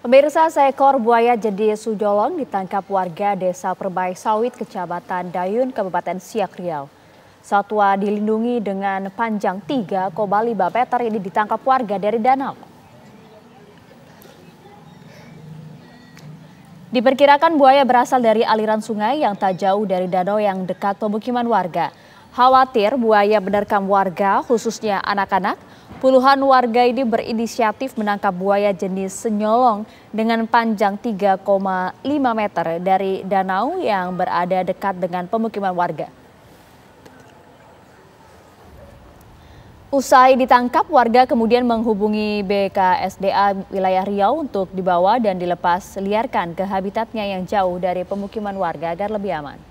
Pemirsa, seekor buaya jadi sujolong ditangkap warga Desa Perbaik Sawit, Kecamatan Dayun, Kabupaten Siak Riau. Satwa dilindungi dengan panjang 3,5 meter ini ditangkap warga dari danau. Diperkirakan buaya berasal dari aliran sungai yang tak jauh dari danau yang dekat pemukiman warga. Khawatir buaya menerkam warga, khususnya anak-anak, puluhan warga ini berinisiatif menangkap buaya jenis senyolong dengan panjang 3,5 meter dari danau yang berada dekat dengan pemukiman warga. Usai ditangkap, warga kemudian menghubungi BKSDA wilayah Riau untuk dibawa dan dilepas liarkan ke habitatnya yang jauh dari pemukiman warga agar lebih aman.